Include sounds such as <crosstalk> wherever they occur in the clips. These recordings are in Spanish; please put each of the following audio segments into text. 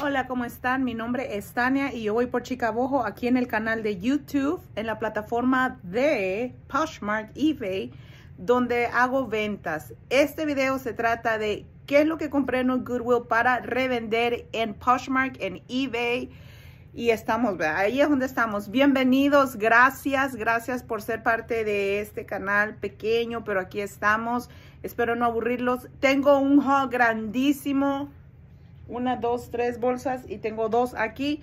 Hola, ¿cómo están? Mi nombre es Tania y yo voy por Bojo aquí en el canal de YouTube, en la plataforma de Poshmark, eBay, donde hago ventas. Este video se trata de qué es lo que compré en un Goodwill para revender en Poshmark, en eBay, y estamos, ahí es donde estamos. Bienvenidos, gracias, gracias por ser parte de este canal pequeño, pero aquí estamos. Espero no aburrirlos. Tengo un haul grandísimo una, dos, tres bolsas y tengo dos aquí.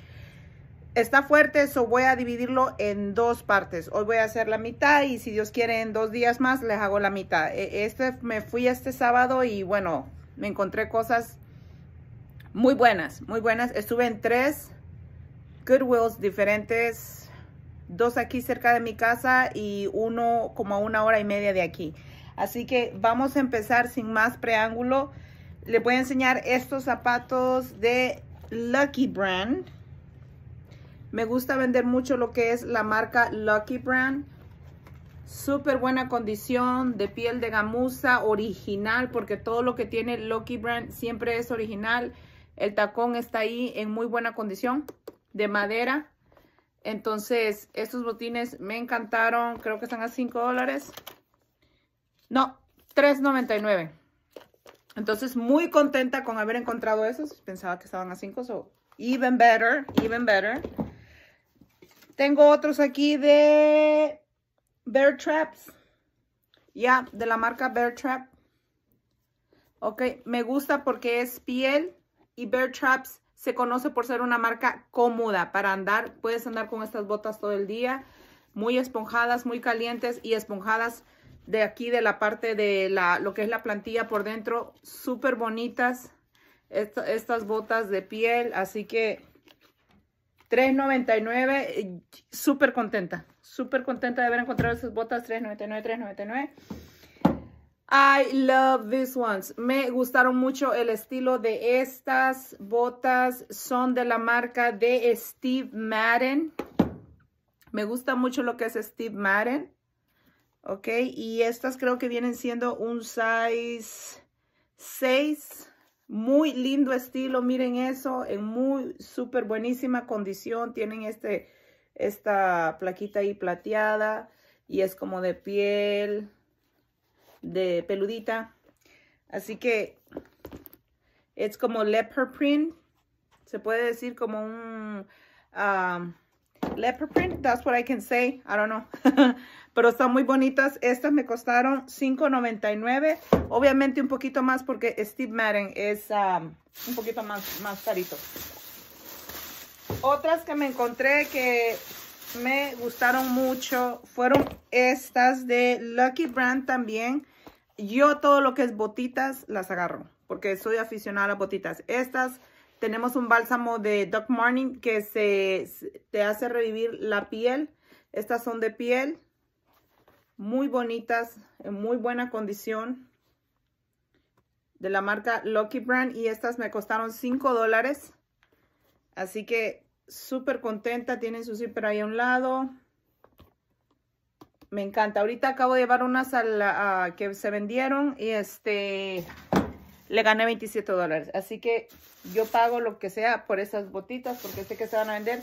Está fuerte, eso voy a dividirlo en dos partes. Hoy voy a hacer la mitad y si Dios quiere en dos días más les hago la mitad. E, este me fui este sábado y bueno, me encontré cosas muy buenas, muy buenas. Estuve en tres Goodwills diferentes, dos aquí cerca de mi casa y uno como a una hora y media de aquí. Así que vamos a empezar sin más preámbulo. Le voy a enseñar estos zapatos de Lucky Brand. Me gusta vender mucho lo que es la marca Lucky Brand. Súper buena condición de piel de gamuza, original, porque todo lo que tiene Lucky Brand siempre es original. El tacón está ahí en muy buena condición, de madera. Entonces, estos botines me encantaron. Creo que están a 5 dólares. No, $3.99. Entonces, muy contenta con haber encontrado esos. Pensaba que estaban a cinco, so even better, even better. Tengo otros aquí de Bear Traps. Ya, de la marca Bear Trap. Ok, me gusta porque es piel y Bear Traps se conoce por ser una marca cómoda para andar. Puedes andar con estas botas todo el día, muy esponjadas, muy calientes y esponjadas de aquí de la parte de la, lo que es la plantilla por dentro. Súper bonitas estas botas de piel. Así que $3.99. Eh, súper contenta. Súper contenta de haber encontrado esas botas. $3.99, $3.99. I love these ones. Me gustaron mucho el estilo de estas botas. Son de la marca de Steve Madden. Me gusta mucho lo que es Steve Madden. Ok, y estas creo que vienen siendo un size 6. Muy lindo estilo, miren eso, en muy súper buenísima condición. Tienen este, esta plaquita ahí plateada y es como de piel, de peludita. Así que es como leopard print. Se puede decir como un... Um, leopard print. That's what I can say. I don't know. <laughs> Pero están muy bonitas. Estas me costaron $5.99. Obviamente un poquito más porque Steve Madden es um, un poquito más, más carito. Otras que me encontré que me gustaron mucho fueron estas de Lucky Brand también. Yo todo lo que es botitas las agarro porque soy aficionada a botitas. Estas tenemos un bálsamo de duck Morning que se, te hace revivir la piel. Estas son de piel. Muy bonitas, en muy buena condición. De la marca Lucky Brand. Y estas me costaron 5 dólares. Así que súper contenta. Tienen su zipper ahí a un lado. Me encanta. Ahorita acabo de llevar unas a que se vendieron. Y este le gané 27 dólares. Así que yo pago lo que sea por esas botitas porque sé que se van a vender.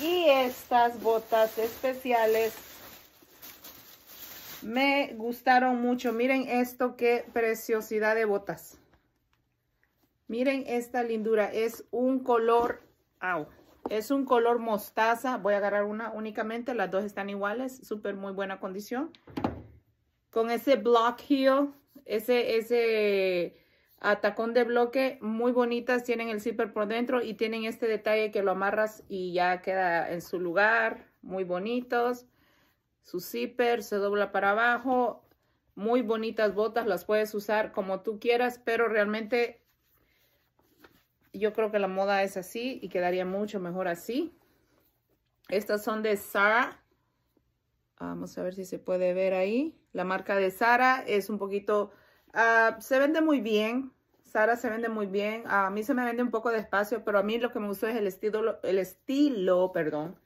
Y estas botas especiales me gustaron mucho. Miren esto, qué preciosidad de botas. Miren esta lindura. Es un color... es un color mostaza. Voy a agarrar una únicamente. Las dos están iguales. Súper muy buena condición. Con ese block heel. Ese, ese Atacón de bloque, muy bonitas, tienen el zipper por dentro y tienen este detalle que lo amarras y ya queda en su lugar, muy bonitos, su zipper se dobla para abajo, muy bonitas botas, las puedes usar como tú quieras, pero realmente yo creo que la moda es así y quedaría mucho mejor así. Estas son de Sara Vamos a ver si se puede ver ahí. La marca de Sara es un poquito Ah, se vende muy bien. Sara se vende muy bien. Ah, a mí se me vende un poco despacio, pero a mí lo que me gustó es el estilo, el estilo, perdón,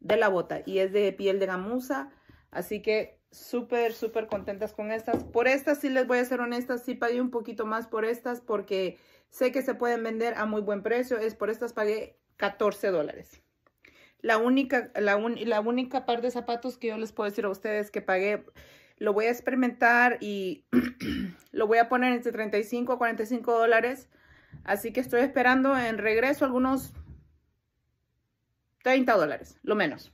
de la bota. Y es de piel de gamuza. Así que súper, súper contentas con estas. Por estas sí les voy a ser honestas, sí pagué un poquito más por estas porque sé que se pueden vender a muy buen precio. Es por estas pagué 14 dólares. La única, la, la única par de zapatos que yo les puedo decir a ustedes que pagué lo voy a experimentar y <clears throat> lo voy a poner entre 35 a 45 dólares. Así que estoy esperando en regreso algunos 30 dólares, lo menos.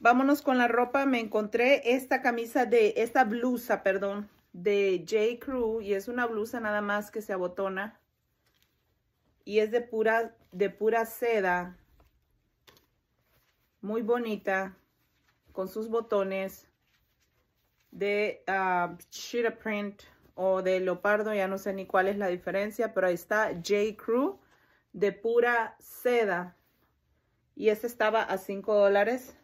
Vámonos con la ropa. Me encontré esta camisa de, esta blusa, perdón, de J. Crew. Y es una blusa nada más que se abotona. Y es de pura, de pura seda. Muy bonita con sus botones de Cheetah ah, Print o de Leopardo, ya no sé ni cuál es la diferencia, pero ahí está J. Crew de pura seda. Y ese estaba a 5 dólares.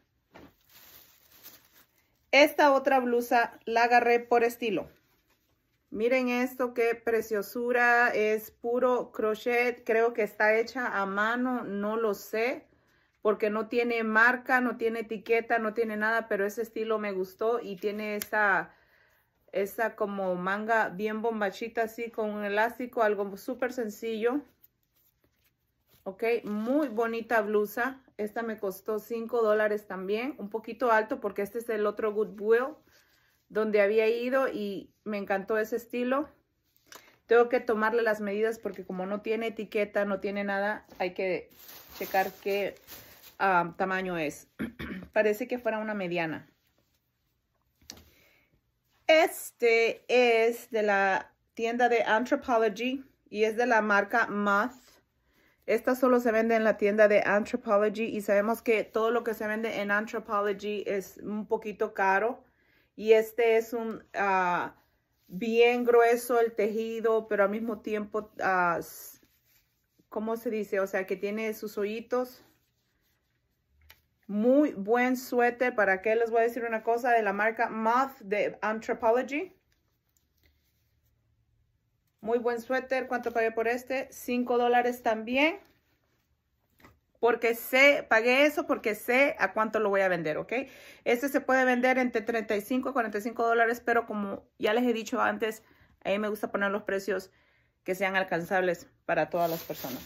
Esta otra blusa la agarré por estilo. Miren esto, qué preciosura. Es puro crochet. Creo que está hecha a mano, no lo sé porque no tiene marca, no tiene etiqueta, no tiene nada, pero ese estilo me gustó y tiene esa, esa como manga bien bombachita así con un elástico, algo súper sencillo. Ok, muy bonita blusa. Esta me costó 5 dólares también, un poquito alto porque este es el otro Goodwill donde había ido y me encantó ese estilo. Tengo que tomarle las medidas porque como no tiene etiqueta, no tiene nada, hay que checar qué Ah, tamaño es. <clears throat> Parece que fuera una mediana. Este es de la tienda de Anthropology y es de la marca Math. Esta solo se vende en la tienda de Anthropology y sabemos que todo lo que se vende en Anthropology es un poquito caro. Y este es un ah, bien grueso el tejido, pero al mismo tiempo, como ah, ¿cómo se dice? O sea, que tiene sus hoyitos. Muy buen suéter. ¿Para qué les voy a decir una cosa? De la marca Moth de Anthropology. Muy buen suéter. ¿Cuánto pagué por este? 5 dólares también. Porque sé, pagué eso porque sé a cuánto lo voy a vender, ¿ok? Este se puede vender entre 35 y 45 dólares, pero como ya les he dicho antes, a mí me gusta poner los precios que sean alcanzables para todas las personas.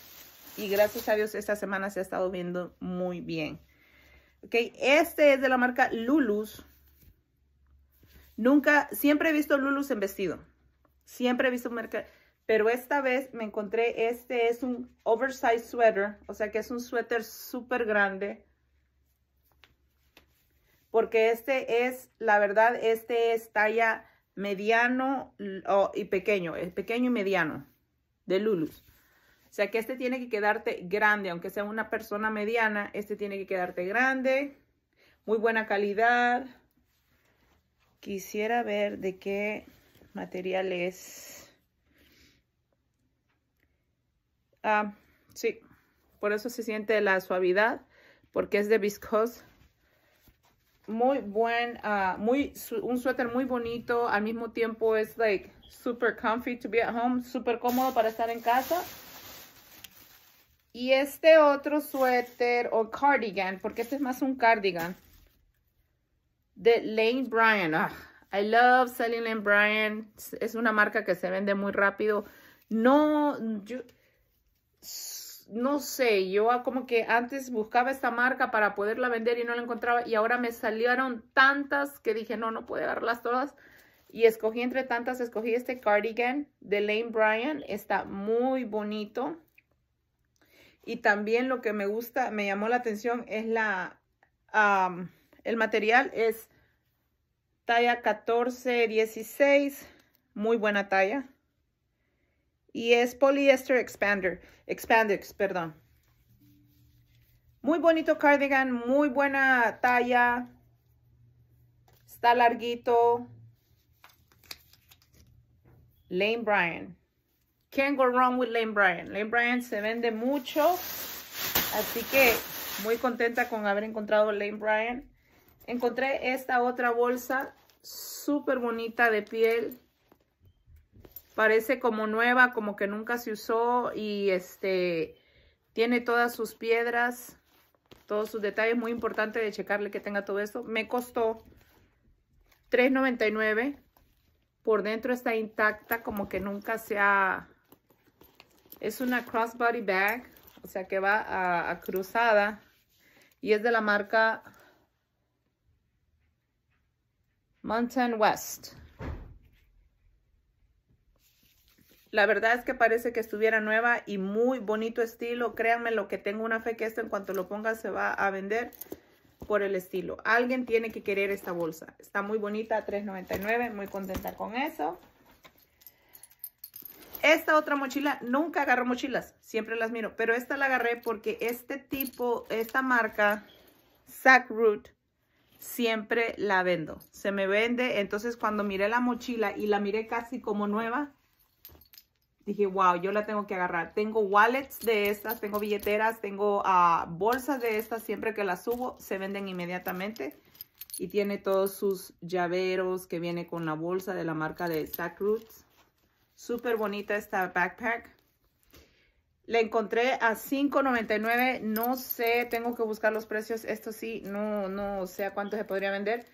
Y gracias a Dios, esta semana se ha estado viendo muy bien. Este es de la marca Lulus. Nunca, siempre he visto Lulus en vestido. Siempre he visto marca, pero esta vez me encontré, este es un oversized sweater, o sea que es un suéter súper grande. Porque este es, la verdad, este es talla mediano oh, y pequeño, el eh, pequeño y mediano de Lulus. O sea que este tiene que quedarte grande, aunque sea una persona mediana, este tiene que quedarte grande, muy buena calidad. Quisiera ver de qué material es. Ah, sí, por eso se siente la suavidad, porque es de viscose muy buen, ah, muy, un suéter muy bonito. Al mismo tiempo es like super comfy to be at home, super cómodo para estar en casa. Y este otro suéter o cardigan, porque este es más un cardigan, de Lane Bryant. Ah, I love selling Lane Bryant. Es una marca que se vende muy rápido. No, yo, no sé, yo como que antes buscaba esta marca para poderla vender y no la encontraba. Y ahora me salieron tantas que dije, no, no puedo darlas todas. Y escogí entre tantas, escogí este cardigan de Lane Bryant. Está muy bonito. Y también lo que me gusta, me llamó la atención es la, el material es talla 14, 16, muy buena talla. Y es polyester expander, expandex, perdón. Muy bonito cardigan, muy buena talla. Está larguito. Lane Bryant. Can't go wrong with Lane Bryant. Lane Bryant se vende mucho. Así que muy contenta con haber encontrado Lane Bryant. Encontré esta otra bolsa súper bonita de piel. Parece como nueva, como que nunca se usó y este tiene todas sus piedras, todos sus detalles. Muy importante de checarle que tenga todo esto. Me costó $3.99. Por dentro está intacta, como que nunca se ha es una crossbody bag, o sea que va a, cruzada y es de la marca Mountain West. La verdad es que parece que estuviera nueva y muy bonito estilo. Créanme lo que tengo una fe que esto en cuanto lo ponga se va a vender por el estilo. Alguien tiene que querer esta bolsa. Está muy bonita, $3.99. Muy contenta con eso. Esta otra mochila, nunca agarro mochilas, siempre las miro, pero esta la agarré porque este tipo, esta marca, Root, siempre la vendo. Se me vende, entonces cuando miré la mochila y la miré casi como nueva, dije, wow, yo la tengo que agarrar. Tengo wallets de estas, tengo billeteras, tengo ah, bolsas de estas, siempre que las subo, se venden inmediatamente. Y tiene todos sus llaveros que viene con la bolsa de la marca de Sack Súper bonita esta backpack. La encontré a $5.99. No sé, tengo que buscar los precios. Esto sí, no, no sé a cuánto se podría vender.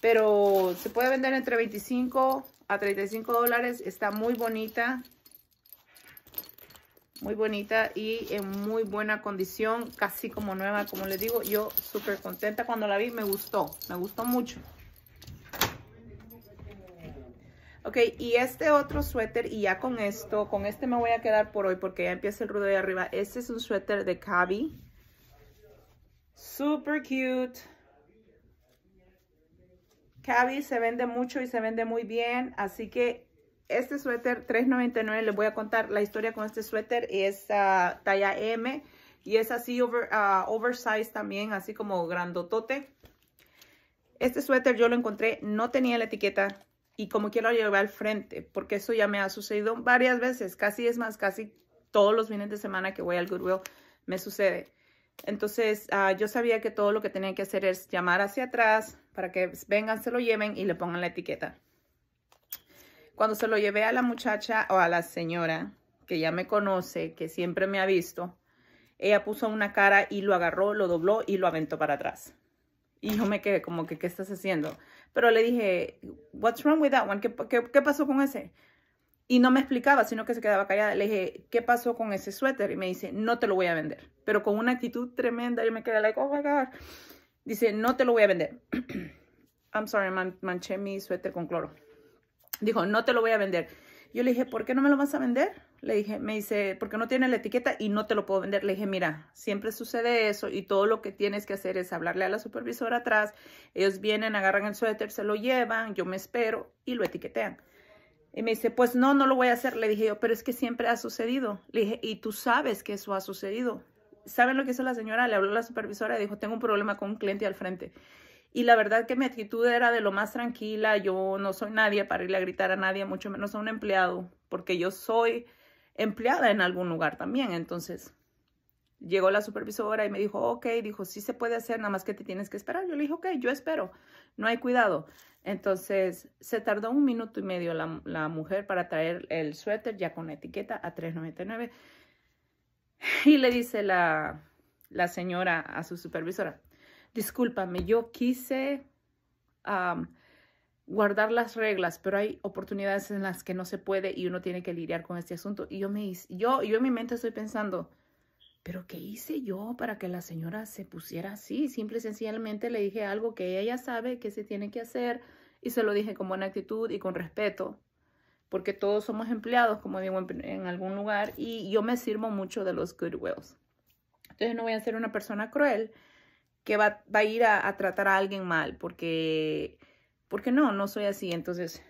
Pero se puede vender entre 25 a 35 dólares. Está muy bonita. Muy bonita y en muy buena condición. Casi como nueva, como les digo. Yo súper contenta cuando la vi. Me gustó, me gustó mucho. Ok, y este otro suéter, y ya con esto, con este me voy a quedar por hoy porque ya empieza el ruido de arriba. Este es un suéter de Cabi. Super cute. Cavi se vende mucho y se vende muy bien, así que este suéter $3.99, les voy a contar la historia con este suéter, es ah, talla M y es así ah, oversized también, así como grandotote. Este suéter yo lo encontré, no tenía la etiqueta, y como quiero llevar al frente, porque eso ya me ha sucedido varias veces, casi es más, casi todos los fines de semana que voy al Goodwill me sucede. Entonces ah, yo sabía que todo lo que tenía que hacer es llamar hacia atrás para que vengan, se lo lleven y le pongan la etiqueta. Cuando se lo llevé a la muchacha o a la señora que ya me conoce, que siempre me ha visto, ella puso una cara y lo agarró, lo dobló y lo aventó para atrás. Y yo me quedé como que, ¿qué estás haciendo? Pero le dije, what's wrong with that one? ¿Qué, qué, pasó con ese? Y no me explicaba, sino que se quedaba callada. Le dije, ¿qué pasó con ese suéter? Y me dice, no te lo voy a vender. Pero con una actitud tremenda, yo me quedé like, oh my God. Dice, no te lo voy a vender. <clears throat> I'm sorry, manché mi suéter con cloro. Dijo, no te lo voy a vender. Yo le dije, ¿por qué no me lo vas a vender? Le dije, me dice, porque no tiene la etiqueta y no te lo puedo vender. Le dije, mira, siempre sucede eso y todo lo que tienes que hacer es hablarle a la supervisora atrás. Ellos vienen, agarran el suéter, se lo llevan, yo me espero y lo etiquetean. Y me dice, pues no, no lo voy a hacer. Le dije yo, pero es que siempre ha sucedido. Le dije, y tú sabes que eso ha sucedido. ¿Saben lo que hizo la señora? Le habló a la supervisora y dijo, tengo un problema con un cliente al frente. Y la verdad que mi actitud era de lo más tranquila. Yo no soy nadie para irle a gritar a nadie, mucho menos a un empleado, porque yo soy empleada en algún lugar también. Entonces, llegó la supervisora y me dijo, ok, dijo, sí se puede hacer, nada más que te tienes que esperar. Yo le dije, ok, yo espero, no hay cuidado. Entonces, se tardó un minuto y medio la, mujer para traer el suéter ya con etiqueta a $3.99. Y le dice la señora a su supervisora, discúlpame, yo quise guardar las reglas, pero hay oportunidades en las que no se puede y uno tiene que lidiar con este asunto. Y yo, me, yo, yo en mi mente estoy pensando, pero ¿qué hice yo para que la señora se pusiera así? Simple y sencillamente le dije algo que ella ya sabe que se tiene que hacer y se lo dije con buena actitud y con respeto, porque todos somos empleados, como digo, en, algún lugar y yo me sirvo mucho de los goodwills. Entonces no voy a ser una persona cruel que va, va a ir a, tratar a alguien mal, porque, porque no, no soy así. Entonces,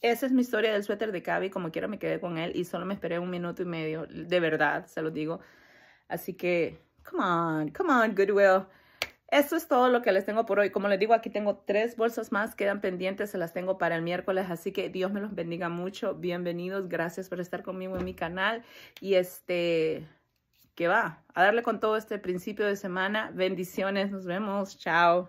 esa es mi historia del suéter de Cavi, como quiera me quedé con él y solo me esperé un minuto y medio, de verdad, se lo digo. Así que, come on, come on, Goodwill. Eso es todo lo que les tengo por hoy. Como les digo, aquí tengo tres bolsas más, quedan pendientes, se las tengo para el miércoles, así que Dios me los bendiga mucho. Bienvenidos, gracias por estar conmigo en mi canal y este que va a darle con todo este principio de semana. Bendiciones, nos vemos, chao.